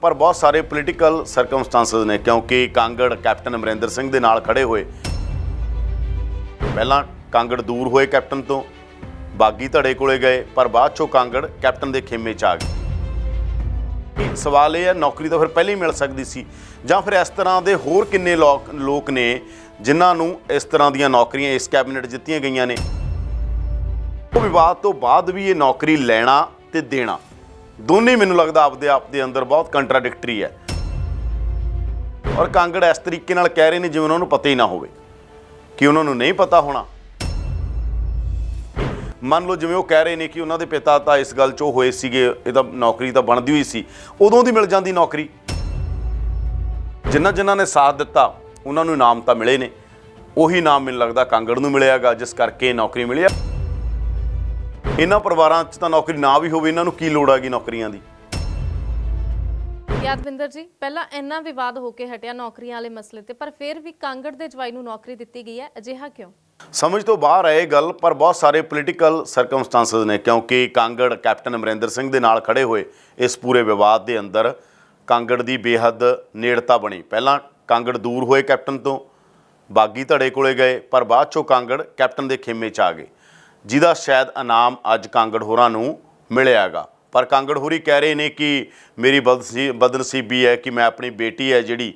ਪਰ ਬਹੁਤ ਸਾਰੇ ਪੋਲੀਟੀਕਲ ਸਰਕਮਸਟੈਂਸਸ ਨੇ ਕਿਉਂਕਿ ਕਾਂਗੜ ਕੈਪਟਨ ਅਮਰਿੰਦਰ ਸਿੰਘ ਦੇ ਨਾਲ ਖੜੇ ਹੋਏ ਪਹਿਲਾਂ ਕਾਂਗੜ ਦੂਰ ਹੋਏ ਕੈਪਟਨ ਤੋਂ ਬਾਗੀ ਧੜੇ ਕੋਲੇ ਗਏ ਪਰ ਬਾਅਦ ਚੋਂ ਕਾਂਗੜ ਕੈਪਟਨ ਦੇ ਖੇਮੇ ਚ ਆ ਗਏ ਸਵਾਲ ਇਹ ਹੈ ਨੌਕਰੀ ਤਾਂ ਫਿਰ ਪਹਿਲੇ ਹੀ ਮਿਲ ਸਕਦੀ ਸੀ ਜਾਂ ਫਿਰ ਇਸ ਤਰ੍ਹਾਂ ਦੇ ਹੋਰ ਕਿੰਨੇ ਲੋਕ ਨੇ ਜਿਨ੍ਹਾਂ ਨੂੰ ਇਸ ਤਰ੍ਹਾਂ ਦੀਆਂ ਨੌਕਰੀਆਂ ਇਸ ਕੈਬਨਿਟ ਦਿੱਤੀਆਂ ਗਈਆਂ ਨੇ ਉਹ ਵਿਵਾਦ ਤੋਂ ਬਾਅਦ ਵੀ ਇਹ ਨੌਕਰੀ ਲੈਣਾ ਤੇ ਦੇਣਾ ਦੋਨੇ ਮੈਨੂੰ ਲੱਗਦਾ ਆਪਦੇ ਆਪ ਦੇ ਅੰਦਰ ਬਹੁਤ ਕੰਟਰਾਡਿਕਟਰੀ ਹੈ ਔਰ ਕਾਂਗੜ ਇਸ ਤਰੀਕੇ ਨਾਲ ਕਹਿ ਰਹੇ ਨੇ ਜਿਵੇਂ ਉਹਨਾਂ ਨੂੰ ਪਤਾ ਹੀ ਨਾ ਹੋਵੇ ਕਿ ਉਹਨਾਂ ਨੂੰ ਨਹੀਂ ਪਤਾ ਹੋਣਾ ਮੰਨ ਲਓ ਜਿਵੇਂ ਉਹ ਕਹਿ ਰਹੇ ਨੇ ਕਿ ਉਹਨਾਂ ਦੇ ਪਿਤਾ ਤਾਂ ਇਸ ਗੱਲ 'ਚ ਹੋਏ ਸੀਗੇ ਇਹਦਾ ਨੌਕਰੀ ਤਾਂ ਬਣਦੀ ਹੋਈ ਸੀ ਉਦੋਂ ਦੀ ਮਿਲ ਜਾਂਦੀ ਨੌਕਰੀ ਜਿਨ੍ਹਾਂ ਜਿਨ੍ਹਾਂ ਨੇ ਸਾਥ ਦਿੱਤਾ ਉਹਨਾਂ ਨੂੰ ਇਨਾਮ ਤਾਂ ਮਿਲੇ ਨੇ ਉਹੀ ਨਾਮ ਮੈਨੂੰ ਲੱਗਦਾ ਕਾਂਗੜ ਨੂੰ ਮਿਲਿਆਗਾ ਜਿਸ ਕਰਕੇ ਨੌਕਰੀ ਮਿਲੀ ਆ ਇਹਨਾਂ ਪਰਿਵਾਰਾਂ 'ਚ ਤਾਂ ਨੌਕਰੀ ਨਾ ਵੀ ਹੋਵੇ ਇਹਨਾਂ ਨੂੰ ਕੀ ਲੋੜ ਆਗੀ ਨੌਕਰੀਆਂ ਦੀ ਯਾਦਵਿੰਦਰ ਜੀ ਪਹਿਲਾਂ ਇੰਨਾ ਵਿਵਾਦ ਹੋ ਕੇ ਹਟਿਆ ਨੌਕਰੀਆਂ ਵਾਲੇ ਮਸਲੇ ਤੇ ਪਰ ਫਿਰ ਵੀ ਕਾਂਗੜ ਦੇ ਜਵਾਈ ਨੂੰ ਨੌਕਰੀ ਦਿੱਤੀ ਗਈ ਹੈ ਅਜਿਹਾ ਕਿਉਂ ਸਮਝ ਤੋਂ ਬਾਹਰ ਹੈ ਇਹ ਗੱਲ ਪਰ ਬਹੁਤ ਸਾਰੇ ਪੋਲੀਟੀਕਲ ਸਰਕਮਸਟੈਂਸਸ ਨੇ ਕਿਉਂਕਿ ਕਾਂਗੜ ਕੈਪਟਨ ਅਮਰਿੰਦਰ ਸਿੰਘ ਦੇ ਨਾਲ ਖੜੇ ਹੋਏ ਇਸ ਪੂਰੇ ਵਿਵਾਦ ਦੇ ਅੰਦਰ ਕਾਂਗੜ ਦੀ ਬੇਹੱਦ ਨੇੜਤਾ ਬਣੀ ਪਹਿਲਾਂ ਕਾਂਗੜ ਦੂਰ ਹੋਏ ਕੈਪਟਨ ਤੋਂ ਬਾਗੀ ਧੜੇ ਕੋਲੇ ਗਏ ਪਰ ਬਾਅਦ ਚੋਂ ਕਾਂਗੜ ਕੈਪਟਨ ਦੇ ਖੇਮੇ 'ਚ ਆ ਗਏ ਜਿਹਦਾ ਸ਼ਾਇਦ ਇਨਾਮ ਅੱਜ ਕਾਂਗੜ ਹੋਰਾਂ ਨੂੰ ਮਿਲਿਆਗਾ ਪਰ ਕਾਂਗੜ ਹੋਰੀ ਕਹਿ ਰਹੇ ਨੇ ਕਿ ਮੇਰੀ ਬਦਨਸੀਬੀ ਹੈ ਕਿ ਮੈਂ ਆਪਣੀ ਬੇਟੀ ਹੈ ਜਿਹੜੀ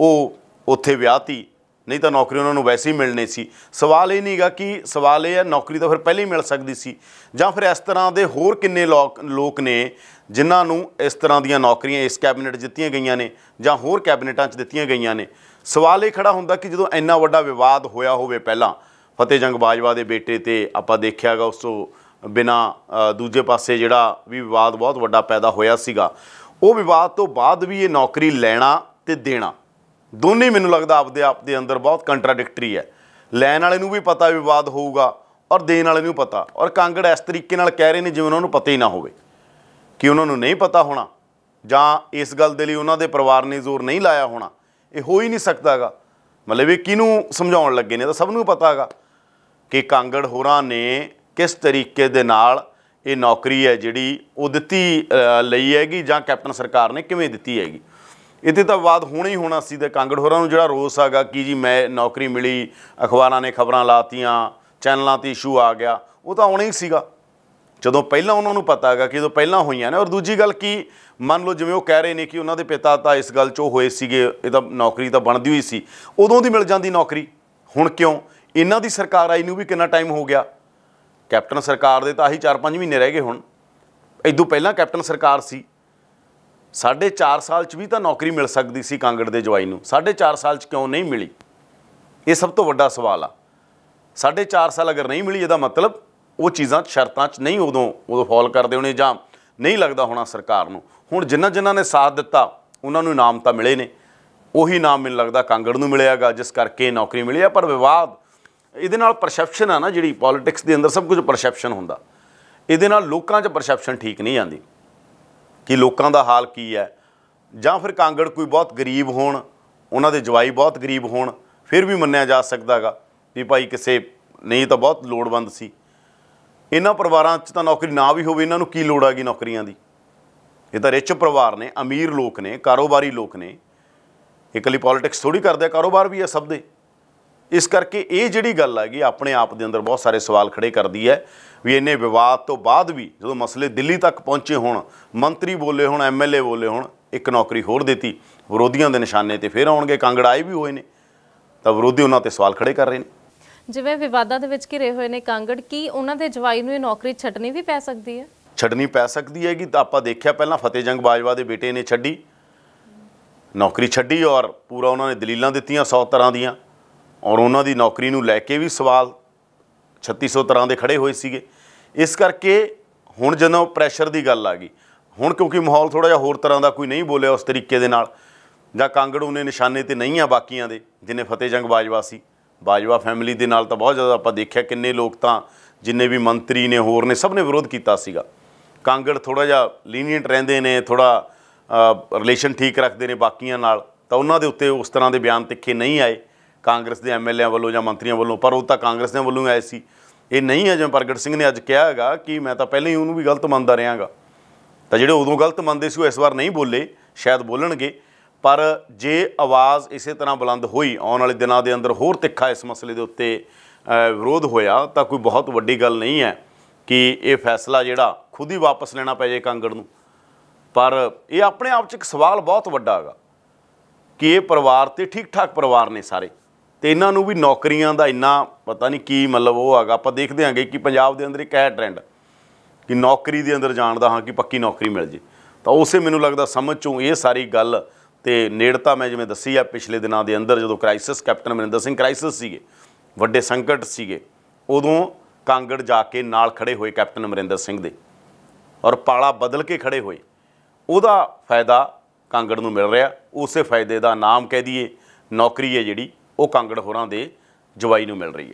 ਉਹ ਉੱਥੇ ਵਿਆਹਤੀ ਨਹੀਂ ਤਾਂ ਨੌਕਰੀ ਉਹਨਾਂ ਨੂੰ ਵੈਸੇ ਹੀ ਮਿਲਣੀ ਸੀ ਸਵਾਲ ਇਹ ਨਹੀਂਗਾ ਕਿ ਸਵਾਲ ਇਹ ਹੈ ਨੌਕਰੀ ਤਾਂ ਫਿਰ ਪਹਿਲੇ ਹੀ ਮਿਲ ਸਕਦੀ ਸੀ ਜਾਂ ਫਿਰ ਇਸ ਤਰ੍ਹਾਂ ਦੇ ਹੋਰ ਕਿੰਨੇ ਲੋਕ ਨੇ ਜਿਨ੍ਹਾਂ ਨੂੰ ਇਸ ਤਰ੍ਹਾਂ ਦੀਆਂ ਨੌਕਰੀਆਂ ਇਸ ਕੈਬਨਿਟ ਦਿੱਤੀਆਂ ਗਈਆਂ ਨੇ ਜਾਂ ਹੋਰ ਕੈਬਨਿਟਾਂ 'ਚ ਦਿੱਤੀਆਂ ਗਈਆਂ ਨੇ ਸਵਾਲ ਇਹ ਖੜਾ ਹੁੰਦਾ ਕਿ ਜਦੋਂ ਇੰਨਾ ਵੱਡਾ ਵਿਵਾਦ ਹੋਇਆ ਹੋਵੇ ਪਹਿਲਾਂ ਫਤਿਹ ਜੰਗ ਬਾਜਵਾ ਦੇ ਬੇਟੇ ਤੇ ਆਪਾਂ ਦੇਖਿਆਗਾ ਉਸ ਤੋਂ ਬਿਨਾ ਦੂਜੇ ਪਾਸੇ ਜਿਹੜਾ ਵੀ ਵਿਵਾਦ ਬਹੁਤ ਵੱਡਾ ਪੈਦਾ ਹੋਇਆ ਸੀਗਾ ਉਹ ਵਿਵਾਦ ਤੋਂ ਬਾਅਦ ਵੀ ਇਹ ਨੌਕਰੀ ਲੈਣਾ ਤੇ ਦੇਣਾ ਦੋਨੇ ਮੈਨੂੰ ਲੱਗਦਾ ਆਪਦੇ ਆਪ ਦੇ ਅੰਦਰ ਬਹੁਤ ਕੰਟਰਡਿਕਟਰੀ ਹੈ ਲੈਣ ਵਾਲੇ ਨੂੰ ਵੀ ਪਤਾ ਵਿਵਾਦ ਹੋਊਗਾ ਔਰ ਦੇਣ ਵਾਲੇ ਨੂੰ ਪਤਾ ਔਰ ਕਾਂਗੜ ਇਸ ਤਰੀਕੇ ਨਾਲ ਕਹਿ ਰਹੇ ਨੇ ਜਿਵੇਂ ਉਹਨਾਂ ਨੂੰ ਪਤਾ ਹੀ ਨਾ ਹੋਵੇ ਕਿ ਉਹਨਾਂ ਨੂੰ ਨਹੀਂ ਪਤਾ ਹੋਣਾ ਜਾਂ ਇਸ ਗੱਲ ਦੇ ਲਈ ਉਹਨਾਂ ਦੇ ਪਰਿਵਾਰ ਨੇ ਜ਼ੋਰ ਨਹੀਂ ਲਾਇਆ ਹੋਣਾ ਇਹ ਹੋ ਹੀ ਨਹੀਂ ਸਕਦਾਗਾ ਮਤਲਬ ਇਹ ਕਿਹਨੂੰ ਸਮਝਾਉਣ ਲੱਗੇ ਨੇ ਤਾਂ ਸਭ ਨੂੰ ਪਤਾਗਾ ਕਿ ਕਾਂਗੜ ਹੋਰਾਂ ਨੇ ਕਿਸ ਤਰੀਕੇ ਦੇ ਨਾਲ ਇਹ ਨੌਕਰੀ ਹੈ ਜਿਹੜੀ ਉਹ ਦਿੱਤੀ ਲਈ ਹੈਗੀ ਜਾਂ ਕੈਪਟਨ ਸਰਕਾਰ ਨੇ ਕਿਵੇਂ ਦਿੱਤੀ ਹੈਗੀ ਇਤੇ ਤਾਂ ਬਾਤ ਹੋਣੀ ਹੀ ਹੋਣਾ ਸੀ ਤੇ ਕਾਂਗੜ ਹੋਰਾਂ ਨੂੰ ਜਿਹੜਾ ਰੋਸ ਆਗਾ ਕਿ ਜੀ ਮੈਂ ਨੌਕਰੀ ਮਿਲੀ ਅਖਬਾਰਾਂ ਨੇ ਖਬਰਾਂ ਲਾਤੀਆਂ ਚੈਨਲਾਂ ਤੇ ਇਸ਼ੂ ਆ ਗਿਆ ਉਹ ਤਾਂ ਆਉਣਾ ਹੀ ਸੀਗਾ ਜਦੋਂ ਪਹਿਲਾਂ ਉਹਨਾਂ ਨੂੰ ਪਤਾ ਹੈਗਾ ਕਿ ਜਦੋਂ ਪਹਿਲਾਂ ਹੋਈਆਂ ਨੇ ਔਰ ਦੂਜੀ ਗੱਲ ਕੀ ਮੰਨ ਲਓ ਜਿਵੇਂ ਉਹ ਕਹਿ ਰਹੇ ਨੇ ਕਿ ਉਹਨਾਂ ਦੇ ਪਿਤਾ ਤਾਂ ਇਸ ਗੱਲ 'ਚ ਹੋਏ ਸੀਗੇ ਇਹ ਤਾਂ ਨੌਕਰੀ ਤਾਂ ਬਣਦੀ ਹੋਈ ਸੀ ਉਦੋਂ ਦੀ ਮਿਲ ਜਾਂਦੀ ਨੌਕਰੀ ਹੁਣ ਕਿਉਂ ਇਹਨਾਂ ਦੀ ਸਰਕਾਰ ਆਈ ਨੂੰ ਵੀ ਕਿੰਨਾ ਟਾਈਮ ਹੋ ਗਿਆ ਕੈਪਟਨ ਸਰਕਾਰ ਦੇ ਤਾਂ ਆਹੀ 4-5 ਮਹੀਨੇ ਰਹਿ ਗਏ ਹੁਣ ਇਦੋਂ ਪਹਿਲਾਂ ਕੈਪਟਨ ਸਰਕਾਰ ਸੀ ਸਾਢੇ 4 ਸਾਲ 'ਚ ਵੀ ਤਾਂ ਨੌਕਰੀ ਮਿਲ ਸਕਦੀ ਸੀ ਕਾਂਗੜ ਦੇ ਜਵਾਈ ਨੂੰ ਸਾਢੇ 4 ਸਾਲ 'ਚ ਕਿਉਂ ਨਹੀਂ ਮਿਲੀ ਇਹ ਸਭ ਤੋਂ ਵੱਡਾ ਸਵਾਲ ਆ ਸਾਢੇ 4 ਸਾਲ ਅਗਰ ਨਹੀਂ ਮਿਲੀ ਇਹਦਾ ਮਤਲਬ ਉਹ ਚੀਜ਼ਾਂ ਸ਼ਰਤਾਂ 'ਚ ਨਹੀਂ ਉਦੋਂ ਉਦੋਂ ਫਾਲ ਕਰਦੇ ਹੋਣੇ ਜਾਂ ਨਹੀਂ ਲੱਗਦਾ ਹੋਣਾ ਸਰਕਾਰ ਨੂੰ ਹੁਣ ਜਿਨ੍ਹਾਂ ਜਿਨ੍ਹਾਂ ਨੇ ਸਾਥ ਦਿੱਤਾ ਉਹਨਾਂ ਨੂੰ ਇਨਾਮ ਤਾਂ ਮਿਲੇ ਨੇ ਉਹੀ ਨਾਮ ਮੈਨੂੰ ਲੱਗਦਾ ਕਾਂਗੜ ਨੂੰ ਮਿਲਿਆਗਾ ਜਿਸ ਕਰਕੇ ਨੌਕਰੀ ਮਿਲੀ ਆ ਪਰ ਵਿਵਾਦ ਇਹਦੇ ਨਾਲ ਪਰਸੈਪਸ਼ਨ ਆ ਨਾ ਜਿਹੜੀ ਪੋਲਿਟਿਕਸ ਦੇ ਅੰਦਰ ਸਭ ਕੁਝ ਪਰਸੈਪਸ਼ਨ ਹੁੰਦਾ ਇਹਦੇ ਨਾਲ ਲੋਕਾਂ 'ਚ ਪਰਸੈਪਸ਼ਨ ਠੀਕ ਨਹੀਂ ਆਂਦੀ ਕਿ ਲੋਕਾਂ ਦਾ ਹਾਲ ਕੀ ਹੈ ਜਾਂ ਫਿਰ ਕਾਂਗੜ ਕੋਈ ਬਹੁਤ ਗਰੀਬ ਹੋਣ ਉਹਨਾਂ ਦੇ ਜਵਾਈ ਬਹੁਤ ਗਰੀਬ ਹੋਣ ਫਿਰ ਵੀ ਮੰਨਿਆ ਜਾ ਸਕਦਾਗਾ ਵੀ ਭਾਈ ਕਿਸੇ ਨਹੀਂ ਤਾਂ ਬਹੁਤ ਲੋੜਵੰਦ ਸੀ ਇਹਨਾਂ ਪਰਿਵਾਰਾਂ 'ਚ ਤਾਂ ਨੌਕਰੀ ਨਾ ਵੀ ਹੋਵੇ ਇਹਨਾਂ ਨੂੰ ਕੀ ਲੋੜ ਆਗੀ ਨੌਕਰੀਆਂ ਦੀ ਇਹ ਤਾਂ ਰਿਚ ਪਰਿਵਾਰ ਨੇ ਅਮੀਰ ਲੋਕ ਨੇ ਕਾਰੋਬਾਰੀ ਲੋਕ ਨੇ ਇਕੱਲੀ ਪੋਲਿਟਿਕਸ ਥੋੜੀ ਕਰਦੇ ਕਾਰੋਬਾਰ ਵੀ ਹੈ ਸਭ ਦੇ ਇਸ ਕਰਕੇ ਇਹ ਜਿਹੜੀ ਗੱਲ ਹੈਗੀ ਆਪਣੇ ਆਪ ਦੇ ਅੰਦਰ ਬਹੁਤ ਸਾਰੇ ਸਵਾਲ ਖੜੇ ਕਰਦੀ ਹੈ ਵੀ ਇੰਨੇ ਵਿਵਾਦ ਤੋਂ ਬਾਅਦ ਵੀ ਜਦੋਂ ਮਸਲੇ ਦਿੱਲੀ ਤੱਕ ਪਹੁੰਚੇ ਹੋਣ ਮੰਤਰੀ ਬੋਲੇ ਹੋਣ ਐਮਐਲਏ ਬੋਲੇ ਹੋਣ ਇੱਕ ਨੌਕਰੀ ਹੋਰ ਦਿੱਤੀ ਵਿਰੋਧੀਆਂ ਦੇ ਨਿਸ਼ਾਨੇ ਤੇ ਫੇਰ ਆਉਣਗੇ ਕੰਗੜਾਏ ਵੀ ਹੋਏ ਨੇ ਤਾਂ ਵਿਰੋਧੀ ਉਹਨਾਂ ਤੇ ਸਵਾਲ ਖੜੇ ਕਰ ਰਹੇ ਨੇ ਜਿਵੇਂ ਵਿਵਾਦਾਂ ਦੇ ਵਿੱਚ ਘਿਰੇ ਹੋਏ ਨੇ ਕਾਂਗੜ ਕੀ ਉਹਨਾਂ ਦੇ ਜਵਾਈ ਨੂੰ ਇਹ ਨੌਕਰੀ ਛੱਡਣੀ ਵੀ ਪੈ ਸਕਦੀ ਹੈ ਛੱਡਣੀ ਪੈ ਸਕਦੀ ਹੈਗੀ ਤਾਂ ਆਪਾਂ ਦੇਖਿਆ ਪਹਿਲਾਂ ਫਤੇਜੰਗ ਬਾਜਵਾ ਦੇ ਬੇਟੇ ਨੇ ਛੱਡੀ ਨੌਕਰੀ ਛੱਡੀ ਔਰ ਪੂਰਾ ਉਹਨਾਂ ਨੇ ਦਲੀਲਾਂ ਦਿੱਤੀਆਂ 100 ਤਰ੍ਹਾਂ ਦੀਆਂ ਔਰ ਉਹਨਾਂ ਦੀ ਨੌਕਰੀ ਨੂੰ ਲੈ ਕੇ ਵੀ ਸਵਾਲ 3600 ਤਰ੍ਹਾਂ ਦੇ ਖੜੇ ਹੋਏ ਸੀਗੇ ਇਸ ਕਰਕੇ ਹੁਣ ਜਦੋਂ ਪ੍ਰੈਸ਼ਰ ਦੀ ਗੱਲ ਆ ਗਈ ਹੁਣ ਕਿਉਂਕਿ ਮਾਹੌਲ ਥੋੜਾ ਜਿਹਾ ਹੋਰ ਤਰ੍ਹਾਂ ਦਾ ਕੋਈ ਨਹੀਂ ਬੋਲਿਆ ਉਸ ਤਰੀਕੇ ਦੇ ਨਾਲ ਜਾਂ ਕਾਂਗੜੂ ਨੇ ਨਿਸ਼ਾਨੇ ਤੇ ਨਹੀਂ ਆ ਬਾਕੀਆਂ ਦੇ ਜਿਨੇ ਫਤੇ ਜੰਗ ਬਾਜਵਾ ਸੀ ਬਾਜਵਾ ਫੈਮਿਲੀ ਦੇ ਨਾਲ ਤਾਂ ਬਹੁਤ ਜ਼ਿਆਦਾ ਆਪਾਂ ਦੇਖਿਆ ਕਿੰਨੇ ਲੋਕ ਤਾਂ ਜਿੰਨੇ ਵੀ ਮੰਤਰੀ ਨੇ ਹੋਰ ਨੇ ਸਭ ਨੇ ਵਿਰੋਧ ਕੀਤਾ ਸੀਗਾ ਕਾਂਗੜ ਥੋੜਾ ਜਿਹਾ ਲੀਨੀਅੰਟ ਰਹਿੰਦੇ ਨੇ ਥੋੜਾ ਰਿਲੇਸ਼ਨ ਠੀਕ ਰੱਖਦੇ ਨੇ ਬਾਕੀਆਂ ਨਾਲ ਤਾਂ ਉਹਨਾਂ ਦੇ ਉੱਤੇ ਉਸ ਤਰ੍ਹਾਂ ਦੇ ਬਿਆਨ ਤਿੱਖੇ ਨਹੀਂ ਆਏ ਕਾਂਗਰਸ ਦੇ ਐਮਐਲਏ ਵੱਲੋਂ ਜਾਂ ਮੰਤਰੀਆਂ ਵੱਲੋਂ ਪਰ ਉਹ ਤਾਂ ਕਾਂਗਰਸ ਦੇ ਵੱਲੋਂ ਆਏ ਸੀ ਇਹ ਨਹੀਂ ਹੈ ਜਿਵੇਂ ਪ੍ਰਗਟ ਸਿੰਘ ਨੇ ਅੱਜ ਕਿਹਾ ਹੈਗਾ ਕਿ ਮੈਂ ਤਾਂ ਪਹਿਲਾਂ ਹੀ ਉਹਨੂੰ ਵੀ ਗਲਤ ਮੰਨਦਾ ਰਿਹਾਗਾ ਤਾਂ ਜਿਹੜੇ ਉਦੋਂ ਗਲਤ ਮੰਨਦੇ ਸੀ ਉਹ ਇਸ ਵਾਰ ਨਹੀਂ ਬੋਲੇ ਸ਼ਾਇਦ ਬੋਲਣਗੇ ਪਰ ਜੇ ਆਵਾਜ਼ ਇਸੇ ਤਰ੍ਹਾਂ ਬੁਲੰਦ ਹੋਈ ਆਉਣ ਵਾਲੇ ਦਿਨਾਂ ਦੇ ਅੰਦਰ ਹੋਰ ਤਿੱਖਾ ਇਸ ਮਸਲੇ ਦੇ ਉੱਤੇ ਵਿਰੋਧ ਹੋਇਆ ਤਾਂ ਕੋਈ ਬਹੁਤ ਵੱਡੀ ਗੱਲ ਨਹੀਂ ਹੈ ਕਿ ਇਹ ਫੈਸਲਾ ਜਿਹੜਾ ਖੁਦ ਹੀ ਵਾਪਸ ਲੈਣਾ ਪੈ ਜੇ ਕਾਂਗੜ ਨੂੰ ਪਰ ਇਹ ਆਪਣੇ ਆਪ 'ਚ ਇੱਕ ਸਵਾਲ ਬਹੁਤ ਵੱਡਾ ਹੈਗਾ ਕਿ ਇਹ ਪਰਿਵਾਰ ਤੇ ਠੀਕ ਠਾਕ ਪਰਿਵਾਰ ਨੇ ਸਾਰੇ ਤੇ ਇਹਨਾਂ ਨੂੰ ਵੀ ਨੌਕਰੀਆਂ ਦਾ ਇੰਨਾ ਪਤਾ ਨਹੀਂ ਕੀ ਮਤਲਬ ਉਹ ਹੈਗਾ ਆਪਾਂ ਦੇਖਦੇ ਹਾਂਗੇ ਕਿ ਪੰਜਾਬ ਦੇ ਅੰਦਰ ਇੱਕ ਹੈ ਟ੍ਰੈਂਡ ਕਿ ਨੌਕਰੀ ਦੇ ਅੰਦਰ ਜਾਣ ਦਾ ਹਾਂ ਕਿ ਪੱਕੀ ਨੌਕਰੀ ਮਿਲ ਜੇ ਤਾਂ ਉਸੇ ਮੈਨੂੰ ਲੱਗਦਾ ਸਮਝ ਚੋਂ ਇਹ ਸਾਰੀ ਗੱਲ ਤੇ ਨੇੜਤਾ ਮੈਂ ਜਿਵੇਂ ਦੱਸੀ ਆ ਪਿਛਲੇ ਦਿਨਾਂ ਦੇ ਅੰਦਰ ਜਦੋਂ crisis captain Maninder Singh crisis ਸੀਗੇ ਵੱਡੇ ਸੰਕਟ ਸੀਗੇ ਉਦੋਂ ਕਾਂਗੜ ਜਾ ਕੇ ਨਾਲ ਖੜੇ ਹੋਏ ਕੈਪਟਨ ਅਮਰਿੰਦਰ ਸਿੰਘ ਦੇ ਔਰ ਪਾਲਾ ਬਦਲ ਕੇ ਖੜੇ ਹੋਏ ਉਹਦਾ ਫਾਇਦਾ ਕਾਂਗੜ ਨੂੰ ਮਿਲ ਰਿਹਾ ਉਸੇ ਫਾਇਦੇ ਦਾ ਨਾਮ ਕਹਿ ਦਈਏ ਨੌਕਰੀ ਹੈ ਜਿਹੜੀ ਉਹ ਕਾਂਗੜ ਹੋਰਾਂ ਦੇ ਜਵਾਈ ਨੂੰ ਮਿਲ ਰਹੀ ਹੈ